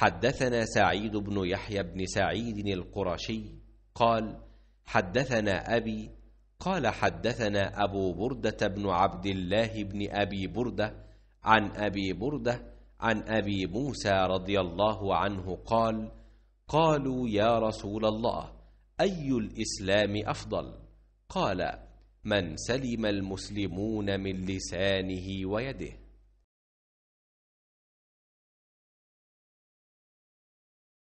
حدثنا سعيد بن يحيى بن سعيد القرشي قال حدثنا أبي قال حدثنا أبو بردة بن عبد الله بن أبي بردة عن أبي بردة عن أبي موسى رضي الله عنه قال قالوا يا رسول الله أي الإسلام أفضل؟ قال من سلم المسلمون من لسانه ويده